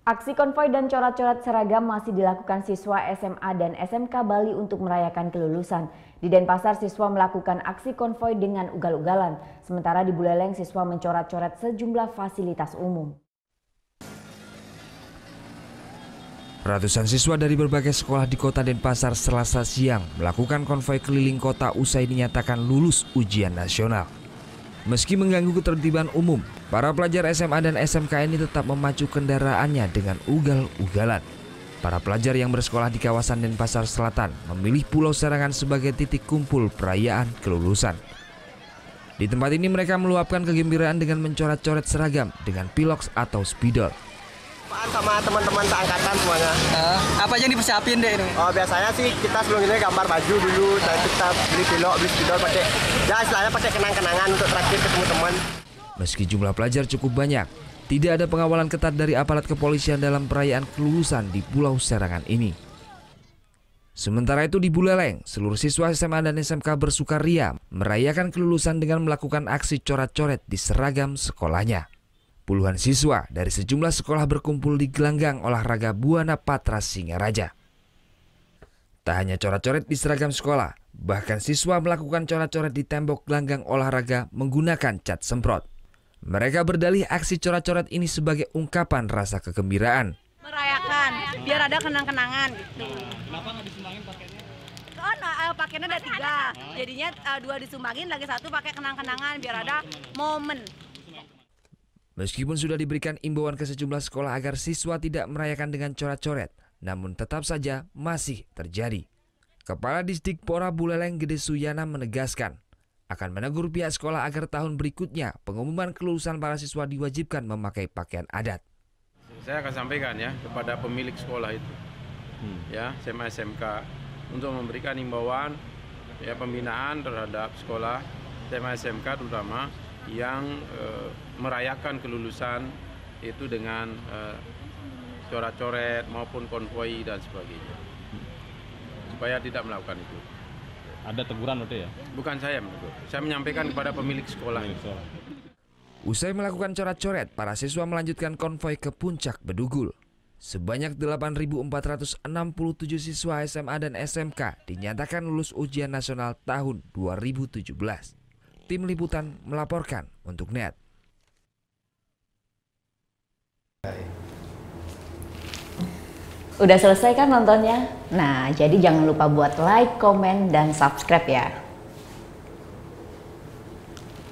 Aksi konvoi dan corat-corat seragam masih dilakukan siswa SMA dan SMK Bali untuk merayakan kelulusan. Di Denpasar, siswa melakukan aksi konvoi dengan ugal-ugalan. Sementara di Buleleng, siswa mencorat-coret sejumlah fasilitas umum. Ratusan siswa dari berbagai sekolah di kota Denpasar selasa siang melakukan konvoi keliling kota usai dinyatakan lulus ujian nasional. Meski mengganggu ketertiban umum, Para pelajar SMA dan SMK ini tetap memacu kendaraannya dengan ugal-ugalan. Para pelajar yang bersekolah di kawasan Denpasar Selatan memilih Pulau Serangan sebagai titik kumpul perayaan kelulusan. Di tempat ini mereka meluapkan kegembiraan dengan mencoret-coret seragam dengan piloks atau spidol sama teman-teman seangkatan semuanya. Uh, apa yang dipersiapin deh ini? Oh biasanya sih kita sebelum ini gambar baju dulu, uh. dan kita beli pilok, beli spidol pakai, ya istilahnya pakai kenang-kenangan untuk terakhir ketemu teman. Meski jumlah pelajar cukup banyak, tidak ada pengawalan ketat dari aparat kepolisian dalam perayaan kelulusan di Pulau Serangan ini. Sementara itu di Buleleng, seluruh siswa SMA dan SMK bersukaria merayakan kelulusan dengan melakukan aksi coret-coret di seragam sekolahnya. Puluhan siswa dari sejumlah sekolah berkumpul di gelanggang olahraga Buana Patra Singaraja. Tak hanya coret-coret di seragam sekolah, bahkan siswa melakukan coret-coret di tembok gelanggang olahraga menggunakan cat semprot. Mereka berdalih aksi coret-coret ini sebagai ungkapan rasa kegembiraan. Merayakan, biar ada kenang-kenangan gitu. Kenapa nggak disumbangin pakainya? Oh, kan, eh, nah, eh, pakainya ada tiga, jadinya eh, dua disumbangin, lagi satu pakai kenang-kenangan biar ada momen. Meskipun sudah diberikan imbauan ke sejumlah sekolah agar siswa tidak merayakan dengan coret-coret, namun tetap saja masih terjadi. Kepala Distrik Pora Buleleng Gede Suyana menegaskan, akan menegur pihak sekolah agar tahun berikutnya pengumuman kelulusan para siswa diwajibkan memakai pakaian adat. Saya akan sampaikan ya kepada pemilik sekolah itu, hmm. ya SMA SMK untuk memberikan himbauan ya pembinaan terhadap sekolah SMA SMK terutama yang e, merayakan kelulusan itu dengan e, eh, coret-coret maupun konvoi dan sebagainya hmm. supaya tidak melakukan itu. Ada teguran berarti ya? Bukan saya menegur. Saya menyampaikan kepada pemilik sekolah. Pemilik sekolah. Usai melakukan coret-coret, para siswa melanjutkan konvoi ke puncak Bedugul. Sebanyak 8.467 siswa SMA dan SMK dinyatakan lulus ujian nasional tahun 2017. Tim Liputan melaporkan untuk NET. Udah selesai kan nontonnya? Nah, jadi jangan lupa buat like, komen, dan subscribe ya.